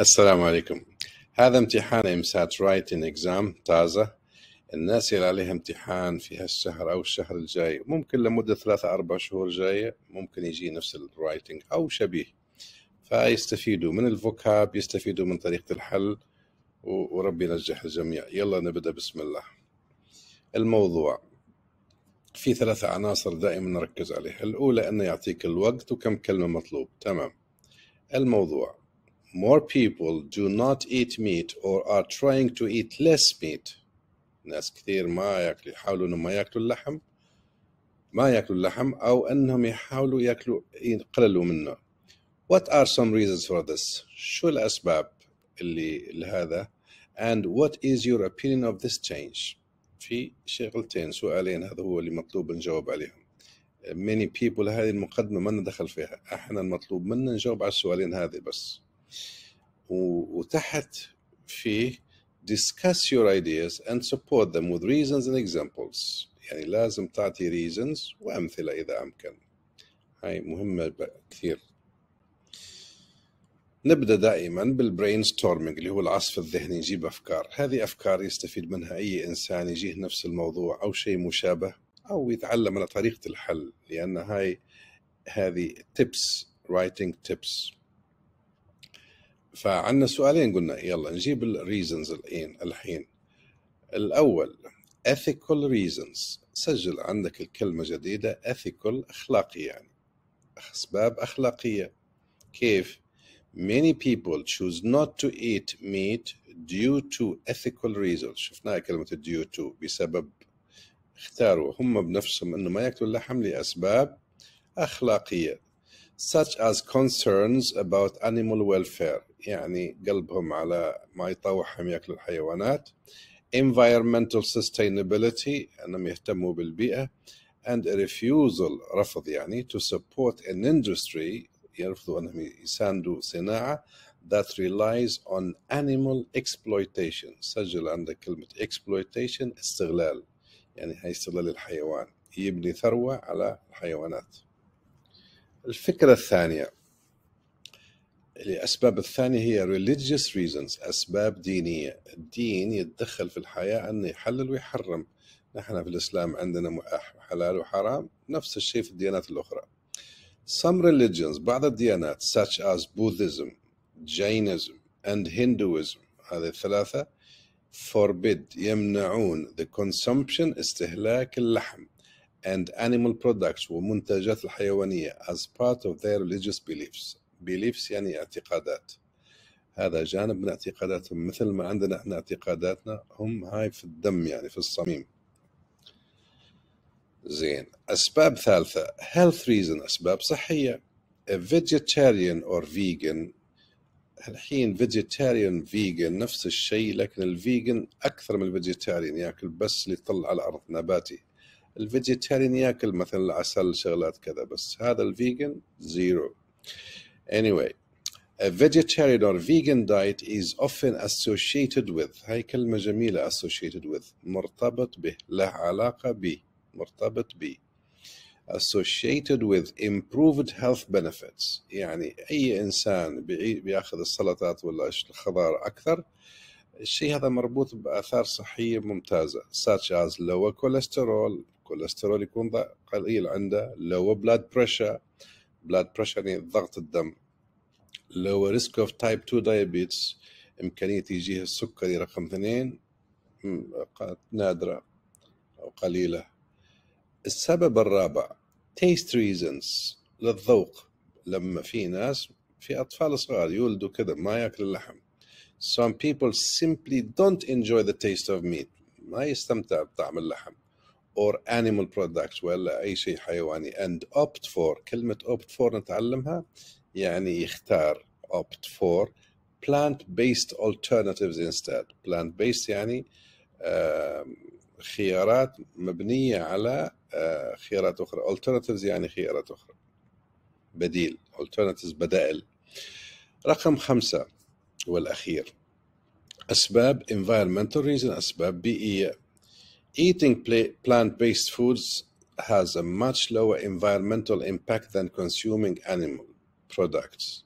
السلام عليكم هذا امتحان امسات رايتنج اكزام تازة الناس اللي عليها امتحان في هالشهر او الشهر الجاي ممكن لمدة ثلاثة اربع شهور جاية ممكن يجي نفس الرايتنج او شبيه فيستفيدوا من الفوكاب يستفيدوا من طريقة الحل وربي ينجح الجميع يلا نبدأ بسم الله الموضوع في ثلاثة عناصر دائما نركز عليها الأولى أنه يعطيك الوقت وكم كلمة مطلوب تمام الموضوع more people do not eat meat or are trying to eat less meat ناس كثير ما ياكلوا يحاولوا انهم ما ياكلوا اللحم ما ياكلوا اللحم او انهم يحاولوا ياكلوا يقللوا منه What are some reasons for this? شو الاسباب اللي لهذا؟ And what is your opinion of this change? في شغلتين سؤالين هذا هو اللي مطلوب نجاوب عليهم. Many people هذه المقدمة ما ندخل فيها، احنا المطلوب منا نجاوب على السؤالين هذه بس. وتحت فيه discuss your ideas and support them with reasons and examples يعني لازم تعطي reasons وأمثلة إذا أمكن هاي مهمة كثير نبدأ دائما بالبرين ستورمينج اللي هو العصف الذهني نجيب أفكار هذه أفكار يستفيد منها أي إنسان يجيه نفس الموضوع أو شيء مشابه أو يتعلم على طريقة الحل لأن هاي هذه tips writing tips فعندنا سؤالين قلنا يلا نجيب الريزنز الحين الحين الاول ethical reasons سجل عندك الكلمة جديدة ethical أخلاقي يعني أسباب أخلاقية كيف many people choose not to eat meat due to ethical reasons شفناها كلمة due to بسبب اختاروا هم بنفسهم أنه ما يأكلوا اللحم لأسباب أخلاقية such as concerns about animal welfare يعني قلبهم على ما يطوعهم ياكلوا الحيوانات environmental sustainability انهم يهتموا بالبيئه and a refusal رفض يعني to support an industry يرفضوا انهم يساندوا صناعه that relies on animal exploitation سجل عندك كلمه exploitation استغلال يعني هي استغلال الحيوان يبني ثروه على الحيوانات الفكره الثانيه الأسباب الثانية هي religious reasons أسباب دينية الدين يتدخل في الحياة أنه يحلل ويحرم نحن في الإسلام عندنا حلال وحرام نفس الشيء في الديانات الأخرى Some religions بعض الديانات such as Buddhism, Jainism and Hinduism هذه الثلاثة forbid يمنعون the consumption استهلاك اللحم and animal products ومنتجات الحيوانية as part of their religious beliefs بيليفز يعني اعتقادات هذا جانب من اعتقاداتهم مثل ما عندنا احنا اعتقاداتنا هم هاي في الدم يعني في الصميم زين أسباب ثالثة health reason أسباب صحية A vegetarian or vegan الحين فيجيتاريان فيجن نفس الشيء لكن الفيجن اكثر من الفيجيتاريان ياكل بس اللي يطلع على الارض نباتي الفيجيتاريان ياكل مثلا العسل شغلات كذا بس هذا الفيجن زيرو Anyway, a vegetarian or vegan diet is often associated with هاي كلمة جميلة associated with مرتبط به له علاقة به مرتبط به associated with improved health benefits يعني أي إنسان بياخذ السلطات ولا الخضار أكثر الشيء هذا مربوط بآثار صحية ممتازة such as lower cholesterol كوليسترول يكون قليل عنده lower blood pressure بلاد بريشر يعني ضغط الدم هو ريسك اوف تايب 2 دايابيتس امكانيه يجيه السكري رقم اثنين نادره او قليله السبب الرابع تيست ريزنز للذوق لما في ناس في اطفال صغار يولدوا كذا ما ياكلوا اللحم some people simply don't enjoy the taste of meat ما يستمتع بطعم اللحم or animal products ولا اي شيء حيواني and opt for كلمه opt for نتعلمها يعني يختار opt for plant based alternatives instead plant based يعني خيارات مبنيه على خيارات اخرى alternatives يعني خيارات اخرى بديل alternatives بدائل رقم خمسة والأخير أسباب environmental reason أسباب بيئية Eating plant-based foods has a much lower environmental impact than consuming animal products,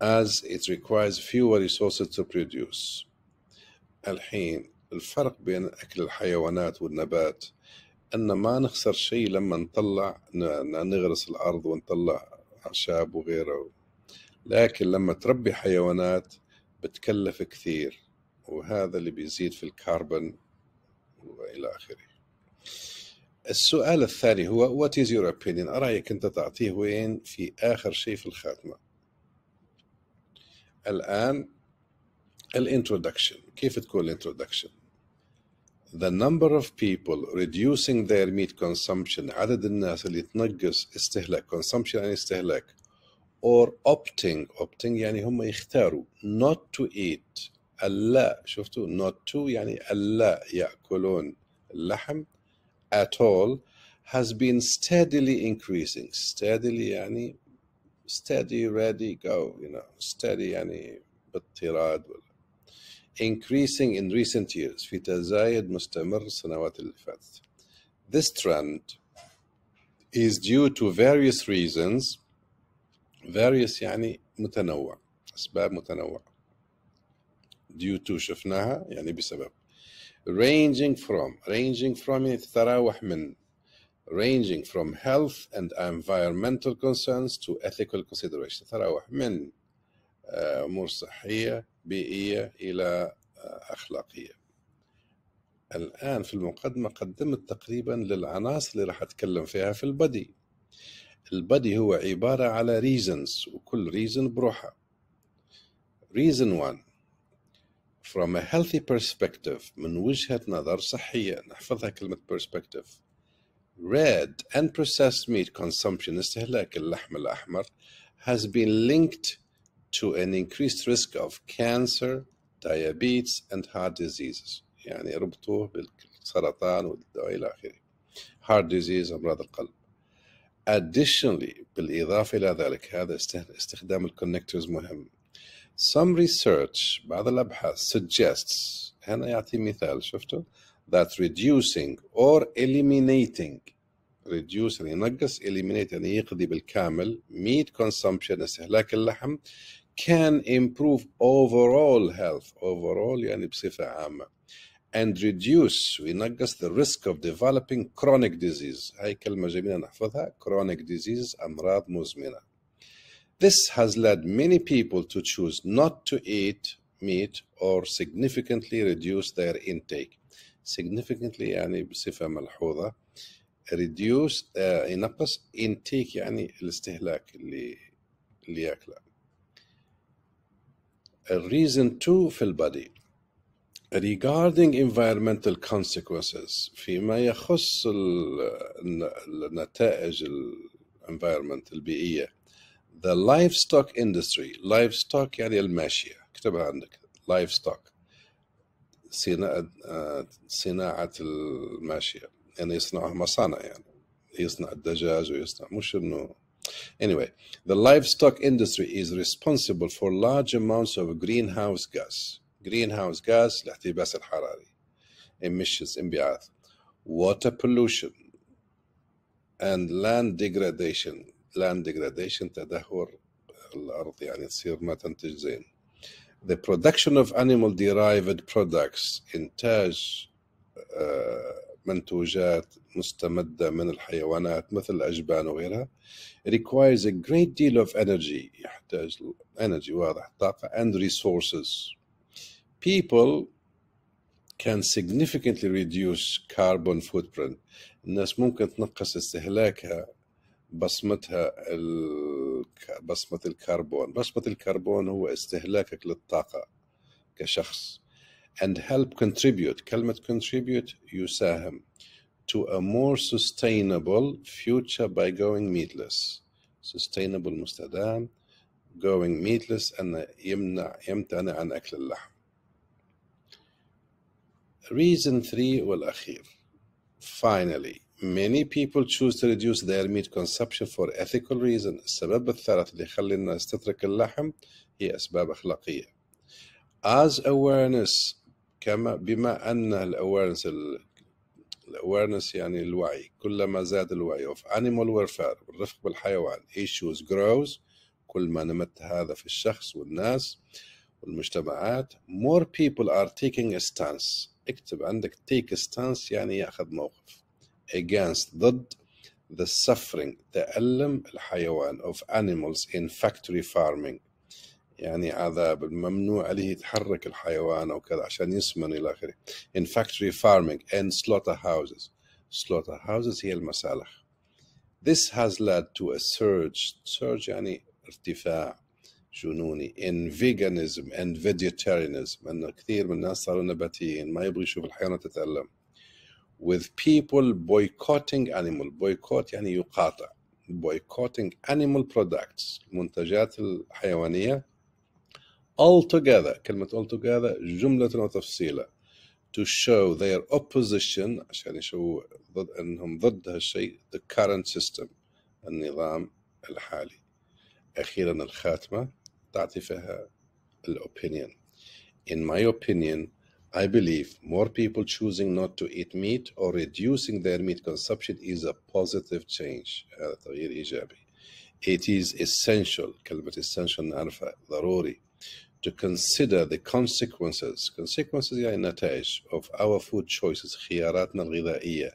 as it requires fewer resources to produce. الحين الفرق بين أكل الحيوانات والنبات أن ما نخسر شيء لما نطلع نغرس الأرض ونطلع أعشاب وغيره لكن لما تربي حيوانات بتكلف كثير وهذا اللي بيزيد في الكربون والى اخره. السؤال الثاني هو what is your opinion؟ ارايك أنت تعطيه وين في آخر شيء في الخاتمة؟ الآن الانترودكشن كيف تكون الانترودكشن؟ The number of people reducing their meat consumption عدد الناس اللي تنقص استهلاك consumption يعني استهلاك or opting opting يعني هم يختاروا not to eat ألا شفتوا not to يعني ألا يأكلون اللحم at all has been steadily increasing steadily يعني steady ready go you know steady يعني بالطراد ولا increasing in recent years في تزايد مستمر السنوات اللي فاتت this trend is due to various reasons various يعني متنوع أسباب متنوعة due to شفناها يعني بسبب ranging from ranging from يعني تتراوح من ranging from health and environmental concerns to ethical considerations تتراوح من آه، أمور صحية بيئية إلى آه، أخلاقية الآن في المقدمة قدمت تقريبا للعناصر اللي راح أتكلم فيها في البدي البدي هو عبارة على reasons وكل reason بروحها reason 1 from a healthy perspective من وجهة نظر صحية نحفظها كلمة perspective red and processed meat consumption استهلاك اللحم الأحمر has been linked to an increased risk of cancer, diabetes and heart diseases يعني ربطوه بالسرطان والإلى آخره heart disease أمراض القلب additionally بالإضافة إلى ذلك هذا استخدام الكونكتورز مهم Some research بعض الأبحاث suggests that reducing or eliminating reduce يعني eliminate يعني meat consumption can improve overall health overall and reduce وينقص the risk of developing chronic disease chronic disease amrad مزمنة this has led many people to choose not to eat meat or significantly reduce their intake significantly يعني بصفة ملحوظة reduce uh, ينقص intake يعني الاستهلاك اللي اللي ياكله reason two في البادي regarding environmental consequences فيما يخص النتائج environment البيئية the livestock industry livestock يعني الماشية اكتبها عندك livestock صناعة صناعة الماشية يعني يصنعها مصانع يعني يصنع الدجاج ويصنع مش انه Anyway, the livestock industry is responsible for large amounts of greenhouse gas. Greenhouse gas الاحتباس الحراري. Emissions, انبعاث. Water pollution and land degradation. land degradation تدهور الأرض يعني تصير ما تنتج زين the production of animal derived products إنتاج منتوجات مستمدة من الحيوانات مثل الأجبان وغيرها requires a great deal of energy يحتاج energy واضح طاقة and resources people can significantly reduce carbon footprint الناس ممكن تنقص استهلاكها بصمتها بصمة الكربون بصمة الكربون هو استهلاكك للطاقة كشخص and help contribute كلمة contribute يساهم to a more sustainable future by going meatless sustainable مستدام going meatless أن يمنع يمتنع عن أكل اللحم reason 3 والأخير finally many people choose to reduce their meat consumption for ethical reason السبب الثالث اللي يخلي الناس تترك اللحم هي أسباب أخلاقية as awareness كما بما أن الأويرنس الأويرنس يعني الوعي كلما زاد الوعي of animal welfare والرفق بالحيوان issues grows كل ما نمت هذا في الشخص والناس والمجتمعات more people are taking a stance اكتب عندك take a stance يعني يأخذ موقف against ضد the suffering تألم الحيوان of animals in factory farming يعني عذاب الممنوع عليه يتحرك الحيوان أو كذا عشان يسمن إلى آخره in factory farming and slaughter houses slaughter houses هي المسالخ this has led to a surge surge يعني ارتفاع جنوني in veganism and vegetarianism أن كثير من الناس صاروا نباتيين ما يبغوا يشوف الحيوانات تتألم with people boycotting animal boycott يعني يقاطع boycotting animal products منتجات الحيوانية altogether كلمة altogether جملة وتفصيلا to show their opposition عشان يشوفوا ضد انهم ضد هالشيء the current system النظام الحالي أخيرا الخاتمة تعطي فيها الأوبينيون in my opinion I believe more people choosing not to eat meat or reducing their meat consumption is a positive change uh, it is essential كلمة essential ضروري to consider the consequences consequences يعني النتائج of our food choices خياراتنا الغذائية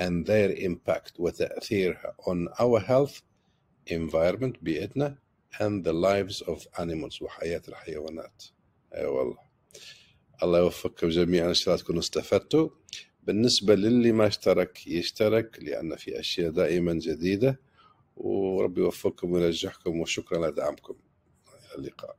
and their impact وتأثيرها on our health environment بيئتنا and the lives of animals وحياة الحيوانات أي والله الله يوفقكم جميعا ان شاء الله تكونوا استفدتوا بالنسبة للي ما اشترك يشترك لأن في أشياء دائما جديدة وربي يوفقكم وينجحكم وشكرا لدعمكم إلى اللقاء